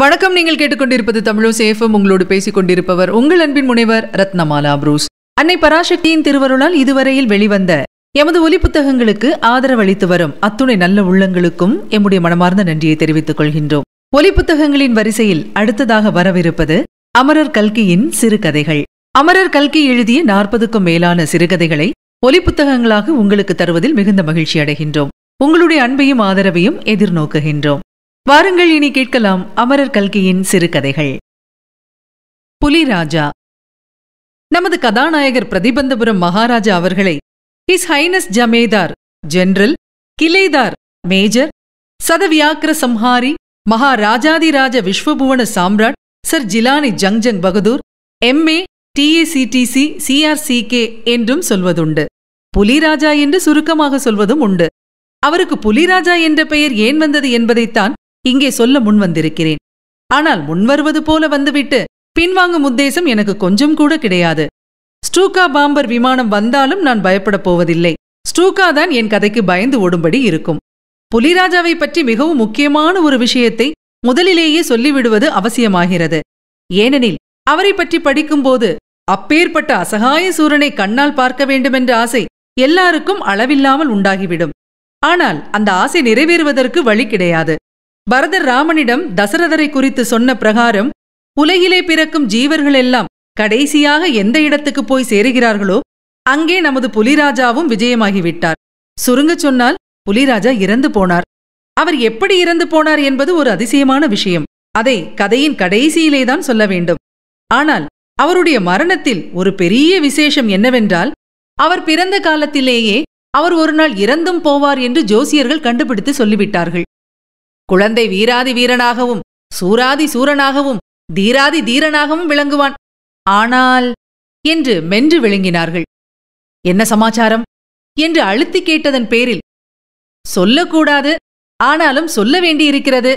வணக்கம் நீங்கள் கேட்டுக்கொண்டிருப்பது தமிழோ சேஃபம் உங்களோடு பேசிக் கொண்டிருப்பவர் உங்கள் அன்பின் முனைவர் ரத்னமாலா புரூஸ் அன்னை பராசக்தியின் திருவருளால் இதுவரையில் வெளிவந்த எமது ஒலி புத்தகங்களுக்கு ஆதரவளித்து வரும் அத்துணை நல்ல உள்ளங்களுக்கும் எம்முடைய மனமார்ந்த நன்றியை தெரிவித்துக் கொள்கின்றோம் ஒலி புத்தகங்களின் வரிசையில் அடுத்ததாக வரவிருப்பது அமரர் கல்கியின் சிறுகதைகள் அமரர் கல்கி எழுதிய நாற்பதுக்கும் மேலான சிறுகதைகளை ஒலி புத்தகங்களாக உங்களுக்கு தருவதில் மிகுந்த மகிழ்ச்சி அடைகின்றோம் உங்களுடைய அன்பையும் ஆதரவையும் எதிர்நோக்குகின்றோம் வாருங்கள் இனி கேட்கலாம் அமரர் கல்கியின் சிறுகதைகள் புலிராஜா நமது கதாநாயகர் பிரதிபந்தபுரம் மகாராஜா அவர்களை his highness Jamedar general Kiladar major சதவியாக்கிர சம்ஹாரி மகாராஜாதிராஜ விஸ்வபுவன சாம்ராட் sir Jilani Jung Jung Bahadur MA DACDC CRCK என்றும் சொல்வதுண்டு புலிராஜா என்று சுருக்கமாக சொல்வதும் உண்டு அவருக்கு புலிராஜா என்ற பெயர் ஏன் வந்தது என்பதைத்தான் இங்கே சொல்ல முன் வந்திருக்கிறேன் ஆனால் முன்வருவது போல வந்துவிட்டு பின்வாங்கும் உத்தேசம் எனக்கு கொஞ்சம் கூட கிடையாது ஸ்டூகா பாம்பர் விமானம் வந்தாலும் நான் பயப்படப் போவதில்லை ஸ்டூகா தான் என் கதைக்கு பயந்து ஓடும்படி இருக்கும் புலிராஜாவை பற்றி மிகவும் முக்கியமான ஒரு விஷயத்தை முதலிலேயே சொல்லிவிடுவது அவசியமாகிறது ஏனெனில் அவரை பற்றி படிக்கும்போது அப்பேற்பட்ட அசகாய சூரனை கண்ணால் பார்க்க வேண்டுமென்ற ஆசை எல்லாருக்கும் அளவில்லாமல் உண்டாகிவிடும் ஆனால் அந்த ஆசை நிறைவேறுவதற்கு வழி கிடையாது பரதர் ராமனிடம் தசரதரை குறித்து சொன்ன பிரகாரம் உலகிலே பிறக்கும் ஜீவர்களெல்லாம் கடைசியாக எந்த இடத்துக்கு போய் சேருகிறார்களோ அங்கே நமது புலிராஜாவும் விஜயமாகிவிட்டார் சுருங்கச் சொன்னால் புலிராஜா இறந்து போனார் அவர் எப்படி இறந்து போனார் என்பது ஒரு அதிசயமான விஷயம் அதை கதையின் கடைசியிலேதான் சொல்ல வேண்டும் ஆனால் அவருடைய மரணத்தில் ஒரு பெரிய விசேஷம் என்னவென்றால் அவர் பிறந்த காலத்திலேயே அவர் ஒருநாள் இறந்தும் போவார் என்று ஜோசியர்கள் கண்டுபிடித்து சொல்லிவிட்டார்கள் குழந்தை வீராதி வீரனாகவும் சூராதி சூரனாகவும் தீராதி தீரனாகவும் விளங்குவான் ஆனால் என்று மென்று விழுங்கினார்கள் என்ன சமாச்சாரம் என்று அழுத்திக் கேட்டதன் பேரில் சொல்லக்கூடாது ஆனாலும் சொல்ல வேண்டியிருக்கிறது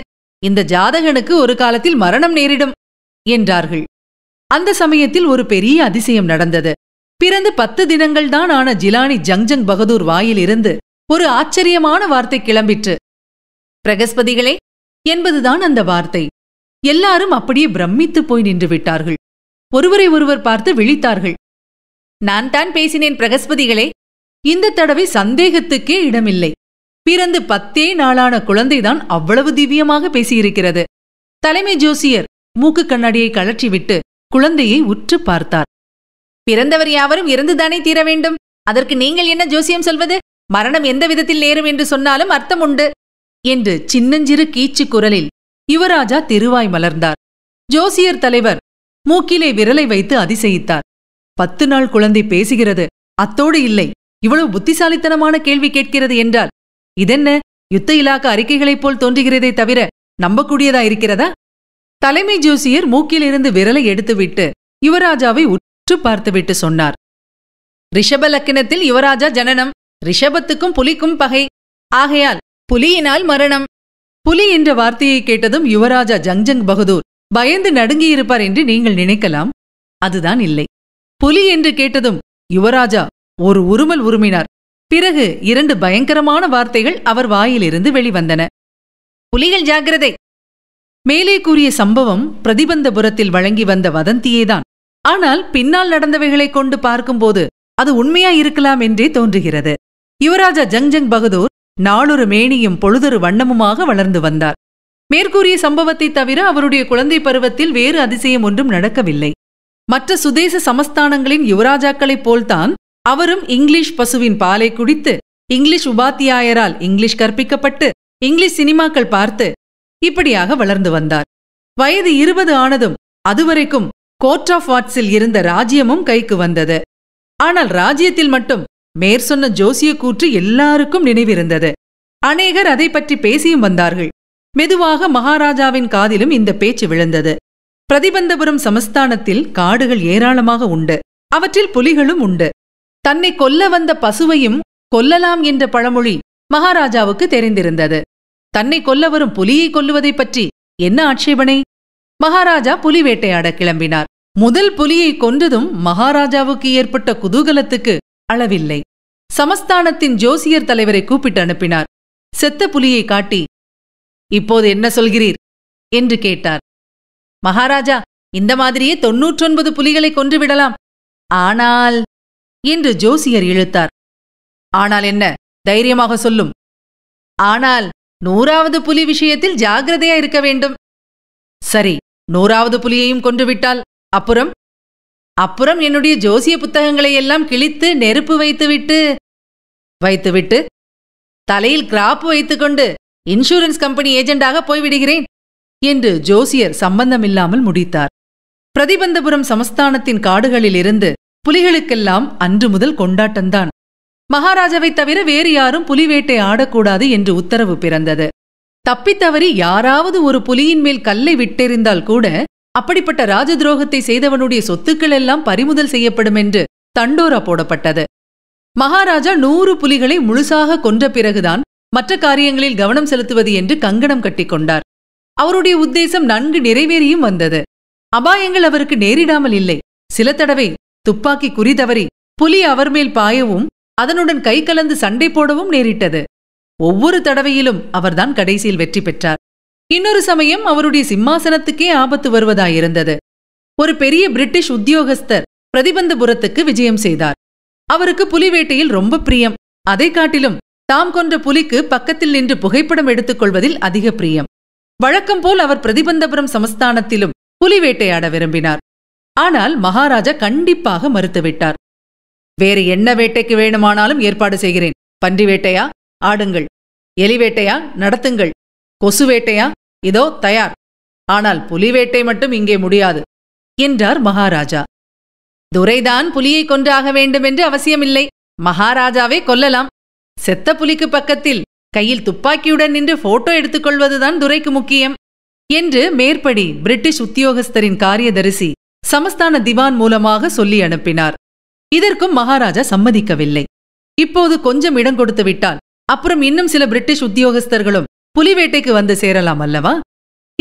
இந்த ஜாதகனுக்கு ஒரு காலத்தில் மரணம் நேரிடும் என்றார்கள் அந்த சமயத்தில் ஒரு பெரிய அதிசயம் நடந்தது பிறந்து பத்து தினங்கள்தான் ஆன ஜிலானி ஜங்ஜங் பகதூர் வாயிலிருந்து ஒரு ஆச்சரியமான வார்த்தை கிளம்பிற்று பிரகஸ்பதிகளே என்பதுதான் அந்த வார்த்தை எல்லாரும் அப்படியே பிரமித்து போய் நின்று விட்டார்கள் ஒருவரை ஒருவர் பார்த்து விழித்தார்கள் நான் தான் பேசினேன் பிரகஸ்பதிகளே இந்த தடவை சந்தேகத்துக்கே இடமில்லை பிறந்து பத்தே நாளான குழந்தைதான் அவ்வளவு திவ்யமாக பேசியிருக்கிறது தலைமை ஜோசியர் மூக்கு கண்ணாடியை கழற்றிவிட்டு குழந்தையை உற்று பார்த்தார் பிறந்தவர் யாவரும் இறந்துதானே தீர வேண்டும் அதற்கு நீங்கள் என்ன ஜோசியம் சொல்வது மரணம் எந்த விதத்தில் நேரும் என்று சொன்னாலும் அர்த்தம் உண்டு என்று சின்னஞ்சிறு கீச்சு குரலில் யுவராஜா திருவாய் மலர்ந்தார் ஜோசியர் தலைவர் மூக்கிலே விரலை வைத்து அதிசயித்தார் பத்து நாள் குழந்தை பேசுகிறது அத்தோடு இல்லை இவ்வளவு புத்திசாலித்தனமான கேள்வி கேட்கிறது என்றால் இதென்ன யுத்த இலாக்க அறிக்கைகளைப் போல் தோன்றுகிறதே தவிர நம்பக்கூடியதா இருக்கிறதா தலைமை ஜோசியர் மூக்கிலிருந்து விரலை எடுத்துவிட்டு யுவராஜாவை உற்று பார்த்துவிட்டு சொன்னார் ரிஷப லக்கினத்தில் யுவராஜா ஜனனம் ரிஷபத்துக்கும் புலிக்கும் பகை ஆகையால் புலியினால் மரணம் புலி என்ற வார்த்தையை கேட்டதும் யுவராஜா ஜங் ஜங் பகதூர் பயந்து நடுங்கியிருப்பார் என்று நீங்கள் நினைக்கலாம் அதுதான் இல்லை புலி என்று கேட்டதும் யுவராஜா ஒரு உருமல் உருமினார் பிறகு இரண்டு பயங்கரமான வார்த்தைகள் அவர் வாயிலிருந்து வெளிவந்தன புலிகள் ஜாக்கிரதை மேலே கூறிய சம்பவம் பிரதிபந்தபுரத்தில் வழங்கி வந்த வதந்தியேதான் ஆனால் பின்னால் நடந்தவைகளைக் கொண்டு பார்க்கும்போது அது உண்மையா இருக்கலாம் என்றே தோன்றுகிறது யுவராஜா ஜங் ஜங் பகதூர் நாளொரு மேனியும் பொழுதொரு வண்ணமுமாக வளர்ந்து வந்தார் மேற்கூறிய சம்பவத்தை தவிர அவருடைய குழந்தை பருவத்தில் வேறு அதிசயம் ஒன்றும் நடக்கவில்லை மற்ற சுதேச சமஸ்தானங்களின் யுவராஜாக்களைப் போல்தான் அவரும் இங்கிலீஷ் பசுவின் பாலை குடித்து இங்கிலீஷ் உபாத்தியாயரால் இங்கிலீஷ் கற்பிக்கப்பட்டு இங்கிலீஷ் சினிமாக்கள் பார்த்து இப்படியாக வளர்ந்து வந்தார் வயது இருபது ஆனதும் அதுவரைக்கும் கோர்ட் ஆஃப் வாட்ஸில் இருந்த ராஜ்யமும் கைக்கு வந்தது ஆனால் ராஜ்யத்தில் மட்டும் மேற்சொன்ன ஜோசிய கூற்று எல்லாருக்கும் நினைவிருந்தது அநேகர் அதை பற்றி பேசியும் வந்தார்கள் மெதுவாக மகாராஜாவின் காதிலும் இந்த பேச்சு விழுந்தது பிரதிபந்தபுரம் சமஸ்தானத்தில் காடுகள் ஏராளமாக உண்டு அவற்றில் புலிகளும் உண்டு தன்னை கொல்ல வந்த பசுவையும் கொல்லலாம் என்ற பழமொழி மகாராஜாவுக்கு தெரிந்திருந்தது தன்னை கொல்ல வரும் புலியை கொல்லுவதை பற்றி என்ன ஆட்சேபனை மகாராஜா புலி வேட்டையாட கிளம்பினார் முதல் புலியை கொன்றதும் மகாராஜாவுக்கு ஏற்பட்ட குதூகலத்துக்கு அளவில்லை சமஸ்தானத்தின் ஜோசியர் தலைவரை கூப்பிட்டு அனுப்பினார் செத்த புலியை காட்டி இப்போது என்ன சொல்கிறீர் என்று கேட்டார் மகாராஜா இந்த மாதிரியே தொன்னூற்றொன்பது புலிகளை கொன்றுவிடலாம் ஆனால் என்று ஜோசியர் இழுத்தார் ஆனால் என்ன தைரியமாக சொல்லும் ஆனால் நூறாவது புலி விஷயத்தில் ஜாகிரதையா இருக்க வேண்டும் சரி நூறாவது புலியையும் கொன்றுவிட்டால் அப்புறம் அப்புறம் என்னுடைய ஜோசிய புத்தகங்களை எல்லாம் கிழித்து நெருப்பு வைத்துவிட்டு வைத்துவிட்டு தலையில் கிராப் வைத்துக்கொண்டு இன்சூரன்ஸ் கம்பெனி ஏஜெண்டாக போய்விடுகிறேன் என்று ஜோசியர் சம்பந்தமில்லாமல் முடித்தார் பிரதிபந்தபுரம் சமஸ்தானத்தின் காடுகளிலிருந்து புலிகளுக்கெல்லாம் அன்று முதல் கொண்டாட்டம்தான் மகாராஜாவை தவிர வேறு யாரும் புலிவேட்டை ஆடக்கூடாது என்று உத்தரவு பிறந்தது தப்பித்தவறி யாராவது ஒரு புலியின் மேல் கல்லை விட்டெறிந்தால் கூட அப்படிப்பட்ட ராஜ துரோகத்தை செய்தவனுடைய சொத்துக்கள் எல்லாம் பறிமுதல் செய்யப்படும் என்று தண்டோரா போடப்பட்டது மகாராஜா நூறு புலிகளை முழுசாக கொன்ற பிறகுதான் மற்ற காரியங்களில் கவனம் செலுத்துவது என்று கங்கணம் கட்டிக்கொண்டார் அவருடைய உத்தேசம் நன்கு நிறைவேறியும் வந்தது அபாயங்கள் அவருக்கு நேரிடாமல் இல்லை சில தடவை துப்பாக்கி குறிதவறி புலி அவர் மேல் பாயவும் அதனுடன் கை கலந்து சண்டை போடவும் நேரிட்டது ஒவ்வொரு தடவையிலும் அவர்தான் கடைசியில் வெற்றி பெற்றார் இன்னொரு சமயம் அவருடைய சிம்மாசனத்துக்கே ஆபத்து வருவதாயிருந்தது ஒரு பெரிய பிரிட்டிஷ் உத்தியோகஸ்தர் பிரதிபந்தபுரத்துக்கு விஜயம் செய்தார் அவருக்கு புலிவேட்டையில் ரொம்ப பிரியம் அதை காட்டிலும் தாம் கொன்ற புலிக்கு பக்கத்தில் நின்று புகைப்படம் எடுத்துக்கொள்வதில் அதிக பிரியம் வழக்கம் போல் அவர் பிரதிபந்தபுரம் சமஸ்தானத்திலும் புலி வேட்டையாட விரும்பினார் ஆனால் மகாராஜா கண்டிப்பாக மறுத்துவிட்டார் வேறு என்ன வேட்டைக்கு வேணுமானாலும் ஏற்பாடு செய்கிறேன் பன்றி வேட்டையா ஆடுங்கள் எலிவேட்டையா நடத்துங்கள் கொசு வேட்டையா இதோ தயார் ஆனால் புலி வேட்டை மட்டும் இங்கே முடியாது என்றார் மகாராஜா துரைதான் புலியை கொன்றாக வேண்டுமென்று அவசியமில்லை மகாராஜாவே கொல்லலாம் செத்த புலிக்கு பக்கத்தில் கையில் துப்பாக்கியுடன் நின்று போட்டோ எடுத்துக்கொள்வதுதான் துரைக்கு முக்கியம் என்று மேற்படி பிரிட்டிஷ் உத்தியோகஸ்தரின் காரியதரிசி சமஸ்தான திவான் மூலமாக சொல்லி அனுப்பினார் இதற்கும் மகாராஜா சம்மதிக்கவில்லை இப்போது கொஞ்சம் இடம் கொடுத்து விட்டால் அப்புறம் இன்னும் சில பிரிட்டிஷ் உத்தியோகஸ்தர்களும் புலிவேட்டைக்கு வந்து சேரலாம் அல்லவா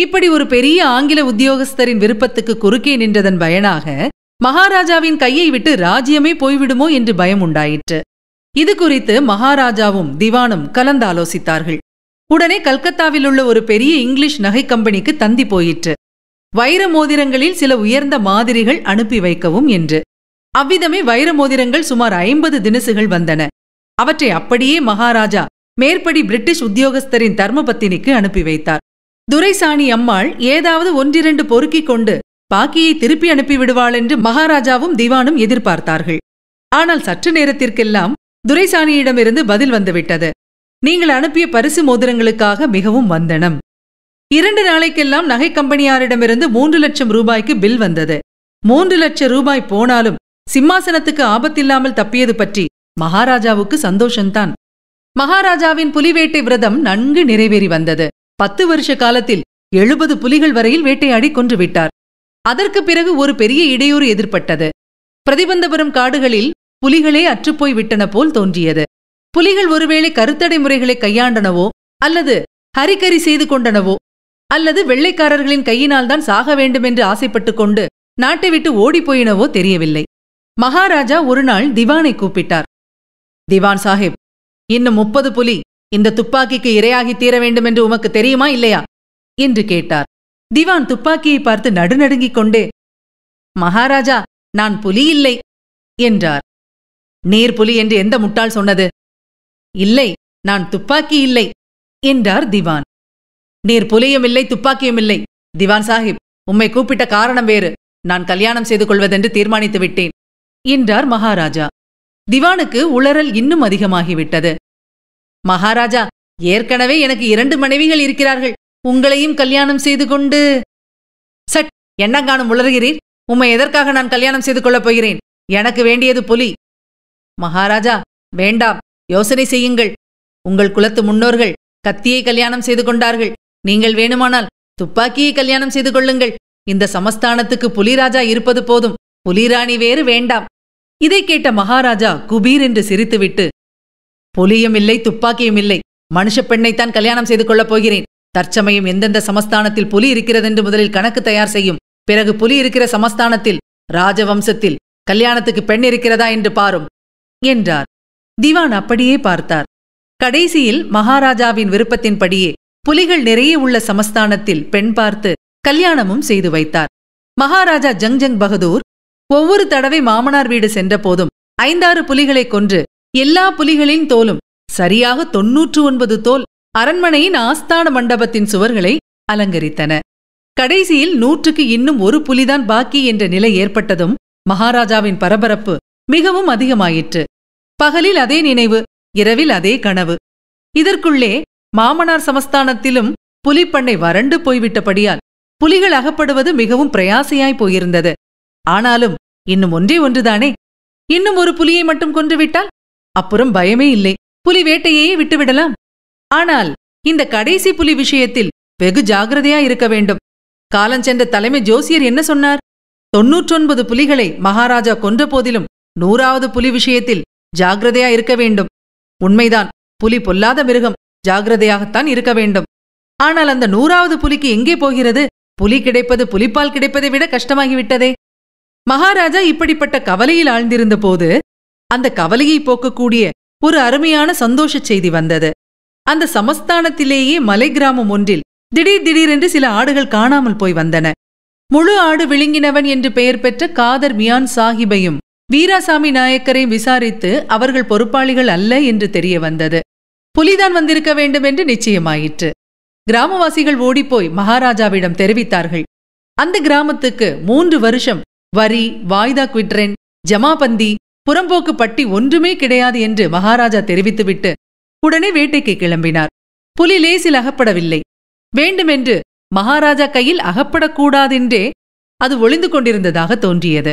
இப்படி ஒரு பெரிய ஆங்கில உத்தியோகஸ்தரின் விருப்பத்துக்கு குறுக்கே நின்றதன் பயனாக மகாராஜாவின் கையை விட்டு ராஜ்யமே போய்விடுமோ என்று பயம் உண்டாயிற்று இது குறித்து மகாராஜாவும் திவானும் கலந்தாலோசித்தார்கள் உடனே கல்கத்தாவில் உள்ள ஒரு பெரிய இங்கிலீஷ் நகை கம்பெனிக்கு தந்தி போயிற்று வைர மோதிரங்களில் சில உயர்ந்த மாதிரிகள் அனுப்பி வைக்கவும் என்று அவ்விதமே வைர மோதிரங்கள் சுமார் ஐம்பது தினசுகள் வந்தன அவற்றை அப்படியே மகாராஜா மேற்படி பிரிட்டிஷ் உத்தியோகஸ்தரின் தர்மபத்தினிக்கு அனுப்பி வைத்தார் துரைசாணி அம்மாள் ஏதாவது ஒன்றிரண்டு பொறுக்கிக் கொண்டு பாக்கியை திருப்பி அனுப்பி விடுவாள் என்று மகாராஜாவும் திவானும் எதிர்பார்த்தார்கள் ஆனால் சற்று நேரத்திற்கெல்லாம் துரைசாணியிடமிருந்து பதில் வந்துவிட்டது நீங்கள் அனுப்பிய பரிசு மோதிரங்களுக்காக மிகவும் வந்தனம் இரண்டு நாளைக்கெல்லாம் நகை கம்பெனியாரிடமிருந்து மூன்று லட்சம் ரூபாய்க்கு பில் வந்தது மூன்று லட்சம் ரூபாய் போனாலும் சிம்மாசனத்துக்கு ஆபத்தில்லாமல் தப்பியது பற்றி மகாராஜாவுக்கு சந்தோஷம்தான் மகாராஜாவின் புலிவேட்டை விரதம் நன்கு நிறைவேறி வந்தது பத்து வருஷ காலத்தில் எழுபது புலிகள் வரையில் வேட்டையாடி கொன்றுவிட்டார் அதற்கு பிறகு ஒரு பெரிய இடையூறு எதிர்பட்டது பிரதிபந்தபுரம் காடுகளில் புலிகளே அற்றுப்போய் விட்டன போல் தோன்றியது புலிகள் ஒருவேளை கருத்தடை முறைகளை கையாண்டனவோ அல்லது ஹரிக்கரி செய்து கொண்டனவோ அல்லது வெள்ளைக்காரர்களின் கையினால் தான் சாக வேண்டுமென்று ஆசைப்பட்டு கொண்டு நாட்டை விட்டு ஓடிப்போயினவோ தெரியவில்லை மகாராஜா ஒரு நாள் திவானை கூப்பிட்டார் திவான் சாஹிப் இன்னும் முப்பது புலி இந்த துப்பாக்கிக்கு இரையாகி தீர வேண்டும் என்று உமக்கு தெரியுமா இல்லையா என்று கேட்டார் திவான் துப்பாக்கியை பார்த்து நடுநடுங்கிக் கொண்டே மகாராஜா நான் புலி இல்லை என்றார் நீர் புலி என்று எந்த முட்டாள் சொன்னது இல்லை நான் துப்பாக்கி இல்லை என்றார் திவான் நீர் புலியும் இல்லை துப்பாக்கியும் இல்லை திவான் சாஹிப் உம்மை கூப்பிட்ட காரணம் வேறு நான் கல்யாணம் செய்து கொள்வதென்று தீர்மானித்து விட்டேன் என்றார் மகாராஜா திவானுக்கு உளறல் இன்னும் அதிகமாகிவிட்டது மகாராஜா ஏற்கனவே எனக்கு இரண்டு மனைவிகள் இருக்கிறார்கள் உங்களையும் கல்யாணம் செய்து கொண்டு சட் என்னங்கானும் உளறுகிறீர் உம்மை எதற்காக நான் கல்யாணம் செய்து கொள்ளப் போகிறேன் எனக்கு வேண்டியது புலி மகாராஜா வேண்டாம் யோசனை செய்யுங்கள் உங்கள் குலத்து முன்னோர்கள் கத்தியை கல்யாணம் செய்து கொண்டார்கள் நீங்கள் வேணுமானால் துப்பாக்கியை கல்யாணம் செய்து கொள்ளுங்கள் இந்த சமஸ்தானத்துக்கு புலிராஜா இருப்பது போதும் புலிராணி வேறு வேண்டாம் இதை கேட்ட மகாராஜா குபீர் என்று சிரித்துவிட்டு புலியும் இல்லை துப்பாக்கியும் இல்லை மனுஷ பெண்ணைத்தான் கல்யாணம் செய்து கொள்ளப் போகிறேன் தற்சமயம் எந்தெந்த சமஸ்தானத்தில் புலி இருக்கிறதென்று முதலில் கணக்கு தயார் செய்யும் பிறகு புலி இருக்கிற சமஸ்தானத்தில் ராஜவம்சத்தில் கல்யாணத்துக்கு பெண் இருக்கிறதா என்று பாரும் என்றார் திவான் அப்படியே பார்த்தார் கடைசியில் மகாராஜாவின் விருப்பத்தின்படியே புலிகள் நிறைய உள்ள சமஸ்தானத்தில் பெண் பார்த்து கல்யாணமும் செய்து வைத்தார் மகாராஜா ஜங் ஜங் பகதூர் ஒவ்வொரு தடவை மாமனார் வீடு சென்ற போதும் ஐந்தாறு புலிகளை கொன்று எல்லா புலிகளின் தோலும் சரியாக தொன்னூற்று ஒன்பது தோல் அரண்மனையின் ஆஸ்தான மண்டபத்தின் சுவர்களை அலங்கரித்தன கடைசியில் நூற்றுக்கு இன்னும் ஒரு புலிதான் பாக்கி என்ற நிலை ஏற்பட்டதும் மகாராஜாவின் பரபரப்பு மிகவும் அதிகமாயிற்று பகலில் அதே நினைவு இரவில் அதே கனவு இதற்குள்ளே மாமனார் சமஸ்தானத்திலும் புலிப்பண்ணை வறண்டு போய்விட்டபடியால் புலிகள் அகப்படுவது மிகவும் பிரயாசையாய் போயிருந்தது ஆனாலும் இன்னும் ஒன்றே ஒன்றுதானே இன்னும் ஒரு புலியை மட்டும் கொன்றுவிட்டால் அப்புறம் பயமே இல்லை புலி வேட்டையையே விட்டுவிடலாம் ஆனால் இந்த கடைசி புலி விஷயத்தில் வெகு ஜாகிரதையா இருக்க வேண்டும் காலஞ்சென்ற தலைமை ஜோசியர் என்ன சொன்னார் தொன்னூற்றொன்பது புலிகளை மகாராஜா கொன்ற போதிலும் நூறாவது புலி விஷயத்தில் ஜாகிரதையா இருக்க வேண்டும் உண்மைதான் புலி பொல்லாத மிருகம் ஜாகிரதையாகத்தான் இருக்க வேண்டும் ஆனால் அந்த நூறாவது புலிக்கு எங்கே போகிறது புலி கிடைப்பது புலிப்பால் கிடைப்பதை விட கஷ்டமாகிவிட்டதே மகாராஜா இப்படிப்பட்ட கவலையில் ஆழ்ந்திருந்த போது அந்த கவலையை போக்கக்கூடிய ஒரு அருமையான சந்தோஷச் செய்தி வந்தது அந்த சமஸ்தானத்திலேயே மலை கிராமம் ஒன்றில் திடீர் திடீரென்று சில ஆடுகள் காணாமல் போய் வந்தன முழு ஆடு விழுங்கினவன் என்று பெயர் பெற்ற காதர் மியான் சாஹிபையும் வீராசாமி நாயக்கரை விசாரித்து அவர்கள் பொறுப்பாளிகள் அல்ல என்று தெரிய வந்தது புலிதான் வந்திருக்க வேண்டும் என்று நிச்சயமாயிற்று கிராமவாசிகள் ஓடிப்போய் மகாராஜாவிடம் தெரிவித்தார்கள் அந்த கிராமத்துக்கு மூன்று வருஷம் வரி வாய்தா குவிட்ரென் ஜமாபந்தி புறம்போக்கு பட்டி ஒன்றுமே கிடையாது என்று மகாராஜா தெரிவித்துவிட்டு உடனே வேட்டைக்கு கிளம்பினார் புலி லேசில் அகப்படவில்லை வேண்டுமென்று மகாராஜா கையில் அகப்படக்கூடாதென்றே அது ஒளிந்து கொண்டிருந்ததாக தோன்றியது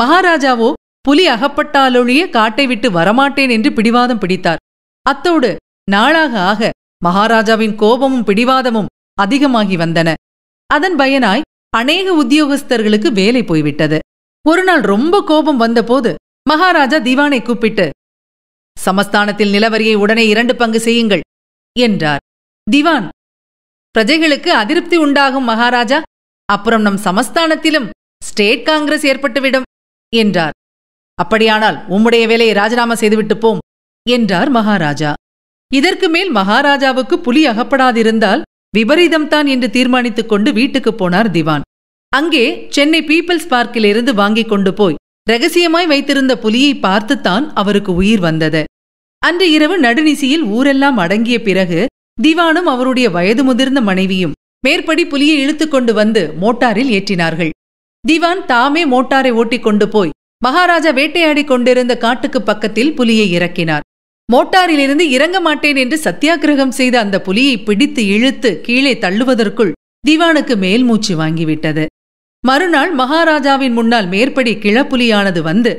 மகாராஜாவோ புலி அகப்பட்டாலொழிய காட்டை விட்டு வரமாட்டேன் என்று பிடிவாதம் பிடித்தார் அத்தோடு நாளாக ஆக மகாராஜாவின் கோபமும் பிடிவாதமும் அதிகமாகி வந்தன அதன் பயனாய் அநேக உத்தியோகஸ்தர்களுக்கு வேலை போய்விட்டது ஒருநாள் ரொம்ப கோபம் வந்தபோது மகாராஜா திவானை கூப்பிட்டு சமஸ்தானத்தில் நிலவரியை உடனே இரண்டு பங்கு செய்யுங்கள் என்றார் திவான் பிரஜைகளுக்கு அதிருப்தி உண்டாகும் மகாராஜா அப்புறம் நம் சமஸ்தானத்திலும் ஸ்டேட் காங்கிரஸ் ஏற்பட்டுவிடும் என்றார் அப்படியானால் உம்முடைய வேலையை ராஜினாமா செய்துவிட்டு போம் என்றார் மகாராஜா இதற்கு மேல் மகாராஜாவுக்கு புலி அகப்படாதிருந்தால் விபரீதம்தான் என்று தீர்மானித்துக் கொண்டு வீட்டுக்கு போனார் திவான் அங்கே சென்னை பீப்பிள்ஸ் பார்க்கிலிருந்து வாங்கிக் கொண்டு போய் ரகசியமாய் வைத்திருந்த புலியை பார்த்துத்தான் அவருக்கு உயிர் வந்தது அன்று இரவு நடுநிசியில் ஊரெல்லாம் அடங்கிய பிறகு திவானும் அவருடைய வயது முதிர்ந்த மனைவியும் மேற்படி புலியை இழுத்து கொண்டு வந்து மோட்டாரில் ஏற்றினார்கள் திவான் தாமே மோட்டாரை ஓட்டிக் கொண்டு போய் மகாராஜா வேட்டையாடி கொண்டிருந்த காட்டுக்கு பக்கத்தில் புலியை இறக்கினார் மோட்டாரிலிருந்து இறங்க மாட்டேன் என்று சத்தியாகிரகம் செய்த அந்த புலியை பிடித்து இழுத்து கீழே தள்ளுவதற்குள் திவானுக்கு மேல் மூச்சு வாங்கிவிட்டது மறுநாள் மகாராஜாவின் முன்னால் மேற்படி கிளப்புலியானது வந்து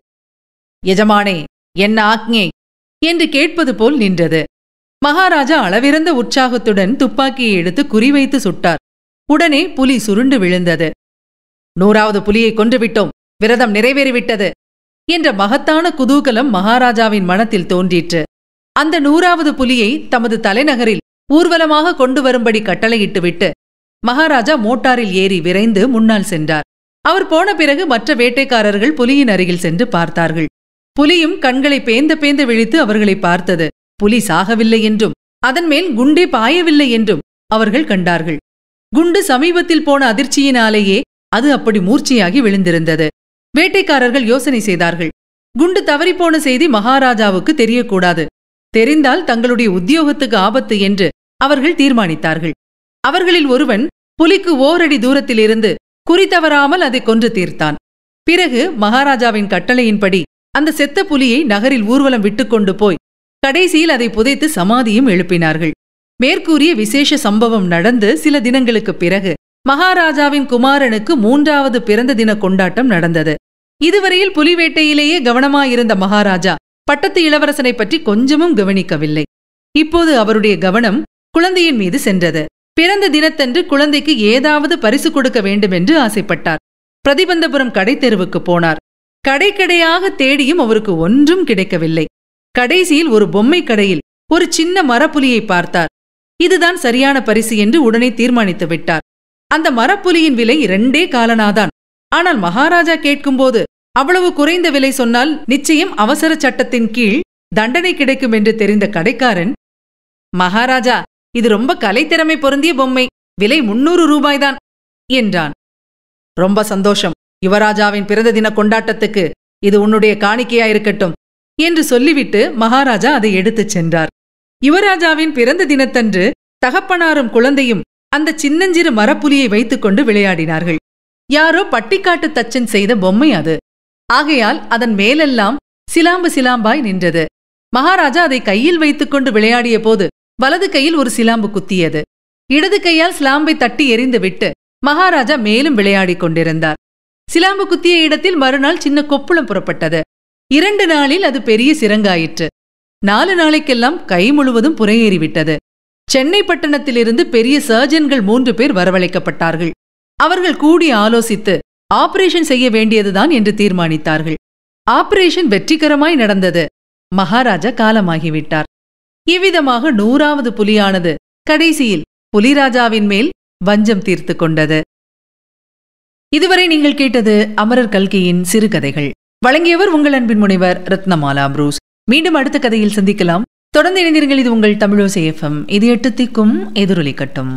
எஜமானே என்ன ஆக்ஞே என்று கேட்பது போல் நின்றது மகாராஜா அளவிறந்த உற்சாகத்துடன் துப்பாக்கியை எடுத்து குறிவைத்து சுட்டார் உடனே புலி சுருண்டு விழுந்தது நூறாவது புலியை கொன்றுவிட்டோம் விரதம் நிறைவேறிவிட்டது என்ற மகத்தான குதூகலம் மகாராஜாவின் மனத்தில் தோன்றிற்று அந்த நூறாவது புலியை தமது தலைநகரில் ஊர்வலமாக கொண்டு வரும்படி கட்டளையிட்டுவிட்டு மகாராஜா மோட்டாரில் ஏறி விரைந்து முன்னால் சென்றார் அவர் போன பிறகு மற்ற வேட்டைக்காரர்கள் புலியின் அருகில் சென்று பார்த்தார்கள் புலியும் கண்களை பேந்த பேந்த விழித்து அவர்களை பார்த்தது புலி சாகவில்லை என்றும் அதன் மேல் குண்டே பாயவில்லை என்றும் அவர்கள் கண்டார்கள் குண்டு சமீபத்தில் போன அதிர்ச்சியினாலேயே அது அப்படி மூர்ச்சியாகி விழுந்திருந்தது வேட்டைக்காரர்கள் யோசனை செய்தார்கள் குண்டு தவறிப்போன செய்தி மகாராஜாவுக்கு தெரியக்கூடாது தெரிந்தால் தங்களுடைய உத்தியோகத்துக்கு ஆபத்து என்று அவர்கள் தீர்மானித்தார்கள் அவர்களில் ஒருவன் புலிக்கு ஓரடி தூரத்திலிருந்து குறித்தவராமல் அதை கொன்று தீர்த்தான் பிறகு மகாராஜாவின் கட்டளையின்படி அந்த செத்த புலியை நகரில் ஊர்வலம் விட்டுக்கொண்டு போய் கடைசியில் அதை புதைத்து சமாதியும் எழுப்பினார்கள் மேற்கூறிய விசேஷ சம்பவம் நடந்து சில தினங்களுக்குப் பிறகு மகாராஜாவின் குமாரனுக்கு மூன்றாவது பிறந்த தின கொண்டாட்டம் நடந்தது இதுவரையில் புலிவேட்டையிலேயே கவனமாயிருந்த மகாராஜா பட்டத்து இளவரசனை பற்றி கொஞ்சமும் கவனிக்கவில்லை இப்போது அவருடைய கவனம் குழந்தையின் மீது சென்றது பிறந்த தினத்தன்று குழந்தைக்கு ஏதாவது பரிசு கொடுக்க வேண்டும் என்று ஆசைப்பட்டார் பிரதிபந்தபுரம் கடை தெருவுக்கு போனார் கடைக்கடையாக தேடியும் அவருக்கு ஒன்றும் கிடைக்கவில்லை கடைசியில் ஒரு பொம்மை கடையில் ஒரு சின்ன மரப்புலியை பார்த்தார் இதுதான் சரியான பரிசு என்று உடனே தீர்மானித்து விட்டார் அந்த மரப்புலியின் விலை இரண்டே காலனாதான் ஆனால் மகாராஜா கேட்கும்போது அவ்வளவு குறைந்த விலை சொன்னால் நிச்சயம் அவசர சட்டத்தின் கீழ் தண்டனை கிடைக்கும் என்று தெரிந்த கடைக்காரன் மகாராஜா இது ரொம்ப கலைத்திறமை பொருந்திய பொம்மை விலை முன்னூறு ரூபாய்தான் என்றான் ரொம்ப சந்தோஷம் யுவராஜாவின் பிறந்த தின கொண்டாட்டத்துக்கு இது உன்னுடைய காணிக்கையாயிருக்கட்டும் என்று சொல்லிவிட்டு மகாராஜா அதை எடுத்துச் சென்றார் யுவராஜாவின் பிறந்த தினத்தன்று தகப்பனாரும் குழந்தையும் அந்த சின்னஞ்சிறு மரப்புலியை வைத்துக்கொண்டு விளையாடினார்கள் யாரோ பட்டிக்காட்டு தச்சன் செய்த பொம்மை அது ஆகையால் அதன் மேலெல்லாம் சிலாம்பு சிலாம்பாய் நின்றது மகாராஜா அதை கையில் வைத்துக்கொண்டு விளையாடிய போது வலது கையில் ஒரு சிலாம்பு குத்தியது இடது கையால் சிலாம்பை தட்டி எறிந்துவிட்டு மகாராஜா மேலும் விளையாடிக் கொண்டிருந்தார் சிலாம்பு குத்திய இடத்தில் மறுநாள் சின்ன கொப்புளம் புறப்பட்டது இரண்டு நாளில் அது பெரிய சிறங்காயிற்று நாலு நாளைக்கெல்லாம் கை முழுவதும் புறையேறிவிட்டது சென்னை பட்டணத்திலிருந்து பெரிய சர்ஜன்கள் மூன்று பேர் வரவழைக்கப்பட்டார்கள் அவர்கள் கூடி ஆலோசித்து ஆபரேஷன் செய்ய வேண்டியதுதான் என்று தீர்மானித்தார்கள் ஆபரேஷன் வெற்றிகரமாய் நடந்தது மகாராஜா காலமாகிவிட்டார் இவ்விதமாக நூறாவது புலியானது கடைசியில் புலிராஜாவின் மேல் வஞ்சம் தீர்த்து கொண்டது இதுவரை நீங்கள் கேட்டது அமரர் கல்கியின் சிறுகதைகள் வழங்கியவர் உங்கள் அன்பின் முனைவர் ரத்னமாலா புரூஸ் மீண்டும் அடுத்த கதையில் சந்திக்கலாம் தொடர்ந்து இணைந்திருங்கள் இது உங்கள் தமிழோ சேஃபம் இது எட்டு திக்கும் எதிரொலிக்கட்டும்